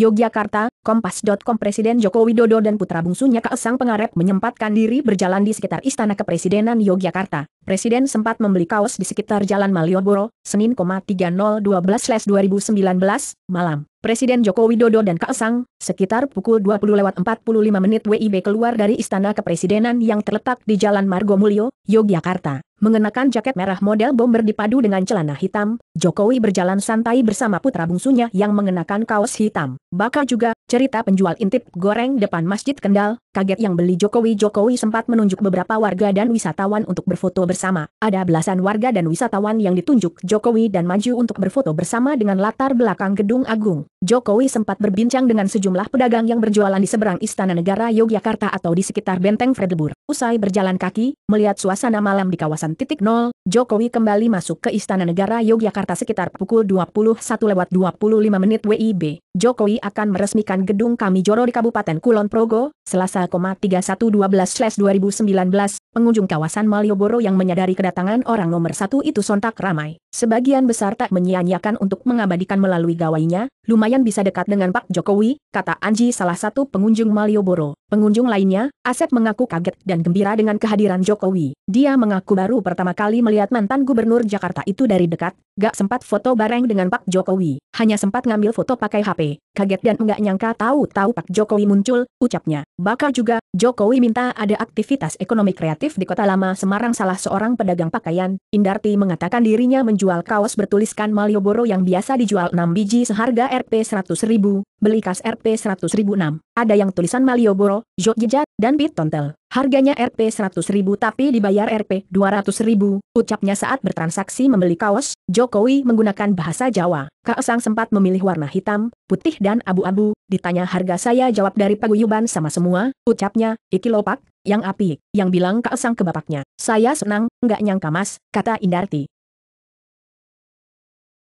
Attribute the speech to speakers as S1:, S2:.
S1: Yogyakarta, Kompas.com Presiden Joko Widodo dan putra bungsunya Kaesang Pengarep menyempatkan diri berjalan di sekitar Istana Kepresidenan Yogyakarta. Presiden sempat membeli kaos di sekitar Jalan Malioboro, Senin, 3012-2019, malam. Presiden Joko Widodo dan Kaesang, sekitar pukul 20.45 WIB keluar dari Istana Kepresidenan yang terletak di Jalan Margomulyo, Yogyakarta. Mengenakan jaket merah model bomber dipadu dengan celana hitam, Jokowi berjalan santai bersama putra bungsunya yang mengenakan kaos hitam. Bakal juga, cerita penjual intip goreng depan Masjid Kendal, Kaget yang beli Jokowi Jokowi sempat menunjuk beberapa warga dan wisatawan untuk berfoto bersama. Ada belasan warga dan wisatawan yang ditunjuk Jokowi dan maju untuk berfoto bersama dengan latar belakang Gedung Agung. Jokowi sempat berbincang dengan sejumlah pedagang yang berjualan di seberang Istana Negara Yogyakarta atau di sekitar Benteng Fredlebur. Usai berjalan kaki, melihat suasana malam di kawasan titik nol, Jokowi kembali masuk ke Istana Negara Yogyakarta sekitar pukul 21 lewat 25 menit WIB. Jokowi akan meresmikan Gedung Kamijoro di Kabupaten Kulon Progo, Selasa 31,3112/2019, pengunjung kawasan Malioboro yang menyadari kedatangan orang nomor satu itu sontak ramai. Sebagian besar tak menyia-nyiakan untuk mengabadikan melalui gawainya, lumayan bisa dekat dengan Pak Jokowi, kata Anji salah satu pengunjung Malioboro. Pengunjung lainnya, Asep mengaku kaget dan gembira dengan kehadiran Jokowi. Dia mengaku baru pertama kali melihat mantan gubernur Jakarta itu dari dekat, gak sempat foto bareng dengan Pak Jokowi, hanya sempat ngambil foto pakai HP. Kaget dan enggak nyangka tahu-tahu Pak Jokowi muncul, ucapnya. Bahkan juga, Jokowi minta ada aktivitas ekonomi kreatif di Kota Lama Semarang salah seorang pedagang pakaian, Indarti mengatakan dirinya menjual kaos bertuliskan Malioboro yang biasa dijual 6 biji seharga Rp100.000, beli kas Rp100.006. Ada yang tulisan Malioboro, Jogja dan Bitontel. Harganya Rp100.000 tapi dibayar Rp200.000, ucapnya saat bertransaksi membeli kaos, Jokowi menggunakan bahasa Jawa. Kaesang sempat memilih warna hitam, putih dan abu-abu, ditanya harga saya jawab dari paguyuban sama semua, ucapnya bapaknya, iki lopak, yang api, yang bilang kak sang ke bapaknya. Saya senang, nggak nyangka mas, kata Indarti.